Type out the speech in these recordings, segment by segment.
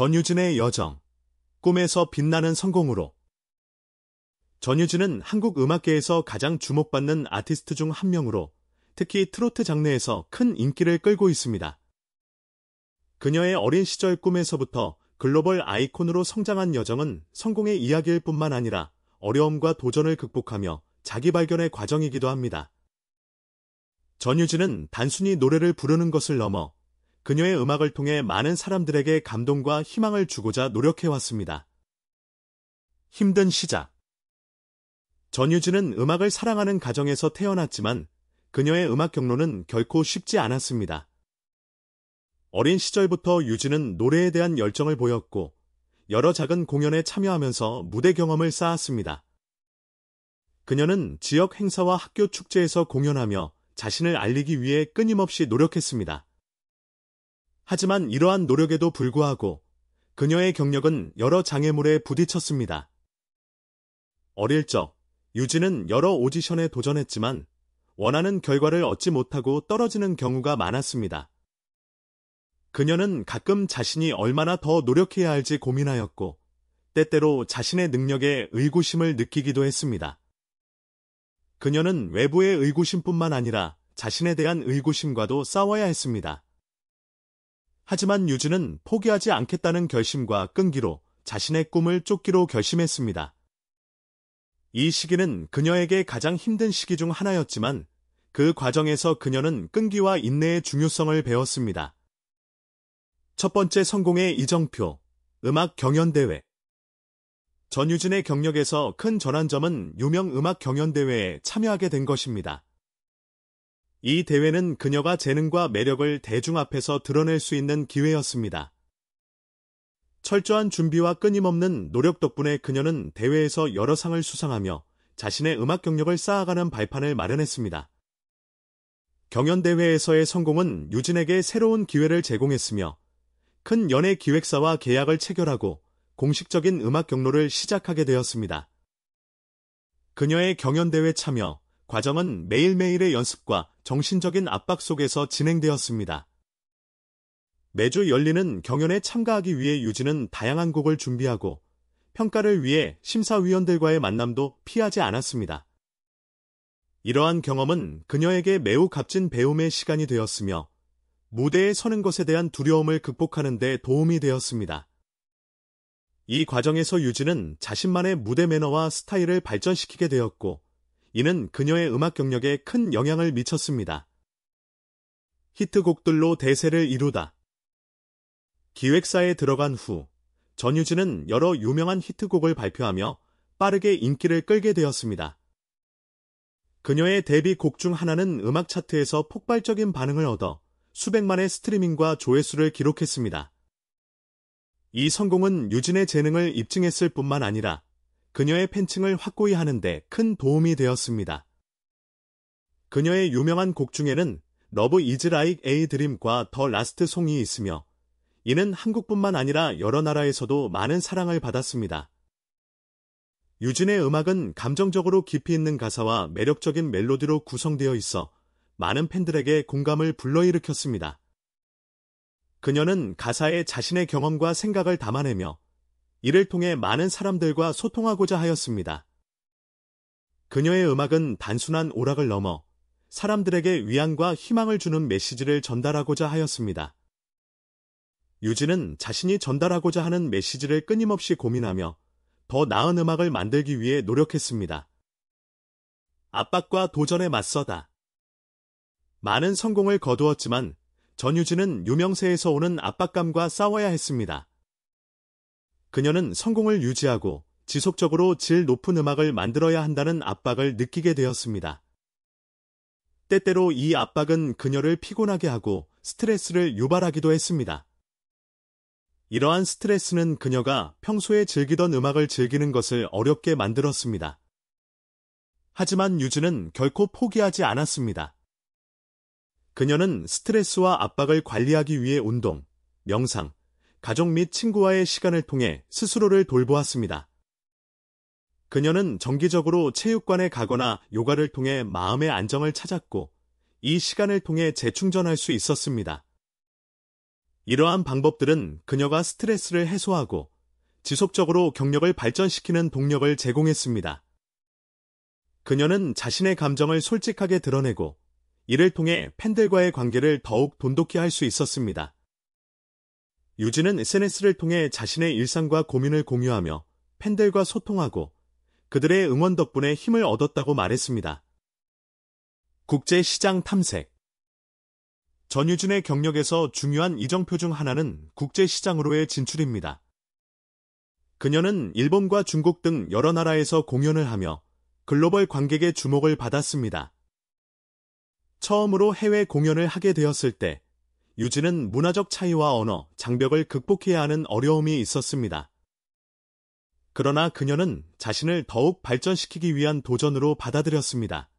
전유진의 여정 꿈에서 빛나는 성공으로 전유진은 한국 음악계에서 가장 주목받는 아티스트 중 한 명으로 특히 트로트 장르에서 큰 인기를 끌고 있습니다. 그녀의 어린 시절 꿈에서부터 글로벌 아이콘으로 성장한 여정은 성공의 이야기일 뿐만 아니라 어려움과 도전을 극복하며 자기 발견의 과정이기도 합니다. 전유진은 단순히 노래를 부르는 것을 넘어 그녀의 음악을 통해 많은 사람들에게 감동과 희망을 주고자 노력해왔습니다. 힘든 시작 전유진은 음악을 사랑하는 가정에서 태어났지만 그녀의 음악 경로는 결코 쉽지 않았습니다. 어린 시절부터 유진은 노래에 대한 열정을 보였고 여러 작은 공연에 참여하면서 무대 경험을 쌓았습니다. 그녀는 지역 행사와 학교 축제에서 공연하며 자신을 알리기 위해 끊임없이 노력했습니다. 하지만 이러한 노력에도 불구하고 그녀의 경력은 여러 장애물에 부딪혔습니다. 어릴 적 유진은 여러 오디션에 도전했지만 원하는 결과를 얻지 못하고 떨어지는 경우가 많았습니다. 그녀는 가끔 자신이 얼마나 더 노력해야 할지 고민하였고 때때로 자신의 능력에 의구심을 느끼기도 했습니다. 그녀는 외부의 의구심뿐만 아니라 자신에 대한 의구심과도 싸워야 했습니다. 하지만 유진은 포기하지 않겠다는 결심과 끈기로 자신의 꿈을 쫓기로 결심했습니다. 이 시기는 그녀에게 가장 힘든 시기 중 하나였지만 그 과정에서 그녀는 끈기와 인내의 중요성을 배웠습니다. 첫 번째 성공의 이정표, 음악 경연대회. 전유진의 경력에서 큰 전환점은 유명 음악 경연대회에 참여하게 된 것입니다. 이 대회는 그녀가 재능과 매력을 대중 앞에서 드러낼 수 있는 기회였습니다. 철저한 준비와 끊임없는 노력 덕분에 그녀는 대회에서 여러 상을 수상하며 자신의 음악 경력을 쌓아가는 발판을 마련했습니다. 경연대회에서의 성공은 유진에게 새로운 기회를 제공했으며 큰 연예 기획사와 계약을 체결하고 공식적인 음악 경로를 시작하게 되었습니다. 그녀의 경연대회 참여 과정은 매일매일의 연습과 정신적인 압박 속에서 진행되었습니다. 매주 열리는 경연에 참가하기 위해 유진은 다양한 곡을 준비하고 평가를 위해 심사위원들과의 만남도 피하지 않았습니다. 이러한 경험은 그녀에게 매우 값진 배움의 시간이 되었으며 무대에 서는 것에 대한 두려움을 극복하는 데 도움이 되었습니다. 이 과정에서 유진은 자신만의 무대 매너와 스타일을 발전시키게 되었고 이는 그녀의 음악 경력에 큰 영향을 미쳤습니다. 히트곡들로 대세를 이루다. 기획사에 들어간 후 전유진은 여러 유명한 히트곡을 발표하며 빠르게 인기를 끌게 되었습니다. 그녀의 데뷔 곡 중 하나는 음악 차트에서 폭발적인 반응을 얻어 수백만의 스트리밍과 조회수를 기록했습니다. 이 성공은 유진의 재능을 입증했을 뿐만 아니라 그녀의 팬층을 확고히 하는데 큰 도움이 되었습니다. 그녀의 유명한 곡 중에는 러브 이즈 라이크 에이 드림과 더 라스트 송이 있으며 이는 한국뿐만 아니라 여러 나라에서도 많은 사랑을 받았습니다. 유진의 음악은 감정적으로 깊이 있는 가사와 매력적인 멜로디로 구성되어 있어 많은 팬들에게 공감을 불러일으켰습니다. 그녀는 가사에 자신의 경험과 생각을 담아내며 이를 통해 많은 사람들과 소통하고자 하였습니다. 그녀의 음악은 단순한 오락을 넘어 사람들에게 위안과 희망을 주는 메시지를 전달하고자 하였습니다. 유진은 자신이 전달하고자 하는 메시지를 끊임없이 고민하며 더 나은 음악을 만들기 위해 노력했습니다. 압박과 도전에 맞서다. 많은 성공을 거두었지만 전유진은 유명세에서 오는 압박감과 싸워야 했습니다. 그녀는 성공을 유지하고 지속적으로 질 높은 음악을 만들어야 한다는 압박을 느끼게 되었습니다. 때때로 이 압박은 그녀를 피곤하게 하고 스트레스를 유발하기도 했습니다. 이러한 스트레스는 그녀가 평소에 즐기던 음악을 즐기는 것을 어렵게 만들었습니다. 하지만 유진는 결코 포기하지 않았습니다. 그녀는 스트레스와 압박을 관리하기 위해 운동, 명상, 가족 및 친구와의 시간을 통해 스스로를 돌보았습니다. 그녀는 정기적으로 체육관에 가거나 요가를 통해 마음의 안정을 찾았고 이 시간을 통해 재충전할 수 있었습니다. 이러한 방법들은 그녀가 스트레스를 해소하고 지속적으로 경력을 발전시키는 동력을 제공했습니다. 그녀는 자신의 감정을 솔직하게 드러내고 이를 통해 팬들과의 관계를 더욱 돈독히 할 수 있었습니다. 유진은 SNS를 통해 자신의 일상과 고민을 공유하며 팬들과 소통하고 그들의 응원 덕분에 힘을 얻었다고 말했습니다. 국제시장 탐색 전유진의 경력에서 중요한 이정표 중 하나는 국제시장으로의 진출입니다. 그녀는 일본과 중국 등 여러 나라에서 공연을 하며 글로벌 관객의 주목을 받았습니다. 처음으로 해외 공연을 하게 되었을 때 유지는 문화적 차이와 언어, 장벽을 극복해야 하는 어려움이 있었습니다. 그러나 그녀는 자신을 더욱 발전시키기 위한 도전으로 받아들였습니다.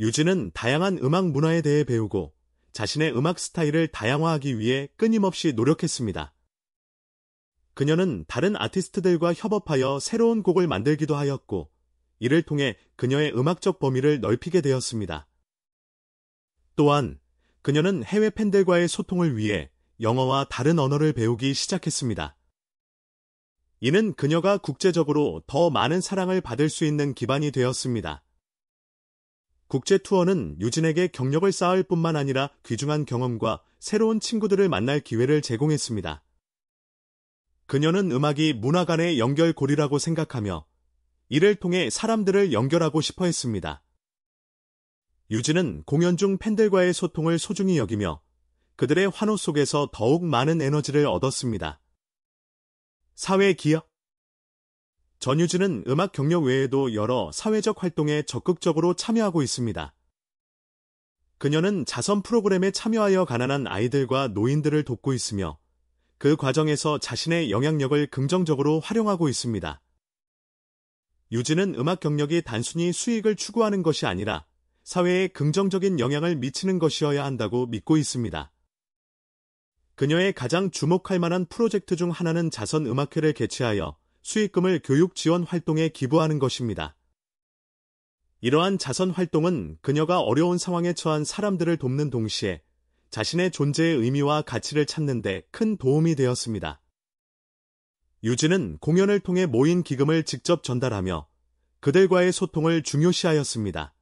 유진은 다양한 음악 문화에 대해 배우고 자신의 음악 스타일을 다양화하기 위해 끊임없이 노력했습니다. 그녀는 다른 아티스트들과 협업하여 새로운 곡을 만들기도 하였고, 이를 통해 그녀의 음악적 범위를 넓히게 되었습니다. 또한 그녀는 해외 팬들과의 소통을 위해 영어와 다른 언어를 배우기 시작했습니다. 이는 그녀가 국제적으로 더 많은 사랑을 받을 수 있는 기반이 되었습니다. 국제 투어는 유진에게 경력을 쌓을 뿐만 아니라 귀중한 경험과 새로운 친구들을 만날 기회를 제공했습니다. 그녀는 음악이 문화 간의 연결고리라고 생각하며 이를 통해 사람들을 연결하고 싶어 했습니다. 유진은 공연 중 팬들과의 소통을 소중히 여기며 그들의 환호 속에서 더욱 많은 에너지를 얻었습니다. 사회 기업 전유진은 음악 경력 외에도 여러 사회적 활동에 적극적으로 참여하고 있습니다. 그녀는 자선 프로그램에 참여하여 가난한 아이들과 노인들을 돕고 있으며 그 과정에서 자신의 영향력을 긍정적으로 활용하고 있습니다. 유진은 음악 경력이 단순히 수익을 추구하는 것이 아니라 사회에 긍정적인 영향을 미치는 것이어야 한다고 믿고 있습니다. 그녀의 가장 주목할 만한 프로젝트 중 하나는 자선 음악회를 개최하여 수익금을 교육 지원 활동에 기부하는 것입니다. 이러한 자선 활동은 그녀가 어려운 상황에 처한 사람들을 돕는 동시에 자신의 존재의 의미와 가치를 찾는 데 큰 도움이 되었습니다. 유진은 공연을 통해 모인 기금을 직접 전달하며 그들과의 소통을 중요시하였습니다.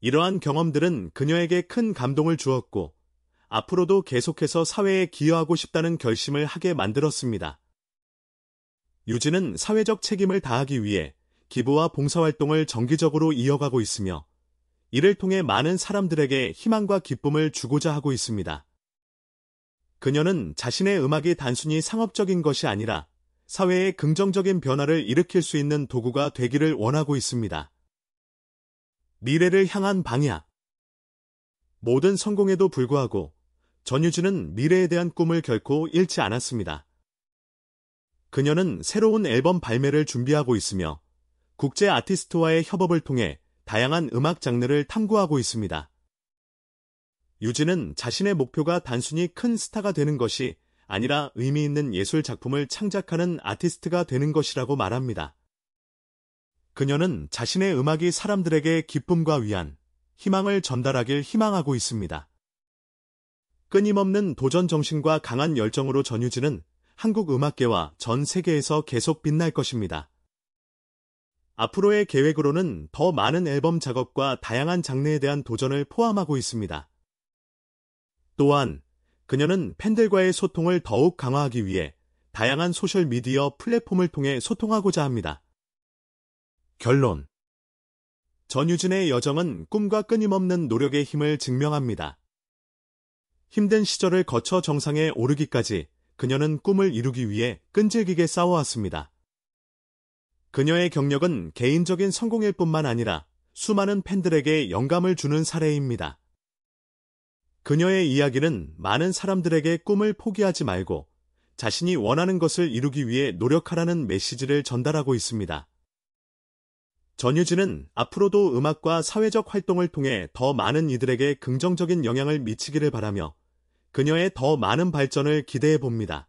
이러한 경험들은 그녀에게 큰 감동을 주었고 앞으로도 계속해서 사회에 기여하고 싶다는 결심을 하게 만들었습니다. 유진은 사회적 책임을 다하기 위해 기부와 봉사활동을 정기적으로 이어가고 있으며 이를 통해 많은 사람들에게 희망과 기쁨을 주고자 하고 있습니다. 그녀는 자신의 음악이 단순히 상업적인 것이 아니라 사회에 긍정적인 변화를 일으킬 수 있는 도구가 되기를 원하고 있습니다. 미래를 향한 방향. 모든 성공에도 불구하고 전유진은 미래에 대한 꿈을 결코 잃지 않았습니다. 그녀는 새로운 앨범 발매를 준비하고 있으며 국제 아티스트와의 협업을 통해 다양한 음악 장르를 탐구하고 있습니다. 유진은 자신의 목표가 단순히 큰 스타가 되는 것이 아니라 의미 있는 예술 작품을 창작하는 아티스트가 되는 것이라고 말합니다. 그녀는 자신의 음악이 사람들에게 기쁨과 위안, 희망을 전달하길 희망하고 있습니다. 끊임없는 도전 정신과 강한 열정으로 전유진은 한국 음악계와 전 세계에서 계속 빛날 것입니다. 앞으로의 계획으로는 더 많은 앨범 작업과 다양한 장르에 대한 도전을 포함하고 있습니다. 또한 그녀는 팬들과의 소통을 더욱 강화하기 위해 다양한 소셜미디어 플랫폼을 통해 소통하고자 합니다. 결론 전유진의 여정은 꿈과 끊임없는 노력의 힘을 증명합니다. 힘든 시절을 거쳐 정상에 오르기까지 그녀는 꿈을 이루기 위해 끈질기게 싸워왔습니다. 그녀의 경력은 개인적인 성공일 뿐만 아니라 수많은 팬들에게 영감을 주는 사례입니다. 그녀의 이야기는 많은 사람들에게 꿈을 포기하지 말고 자신이 원하는 것을 이루기 위해 노력하라는 메시지를 전달하고 있습니다. 전유진은 앞으로도 음악과 사회적 활동을 통해 더 많은 이들에게 긍정적인 영향을 미치기를 바라며 그녀의 더 많은 발전을 기대해 봅니다.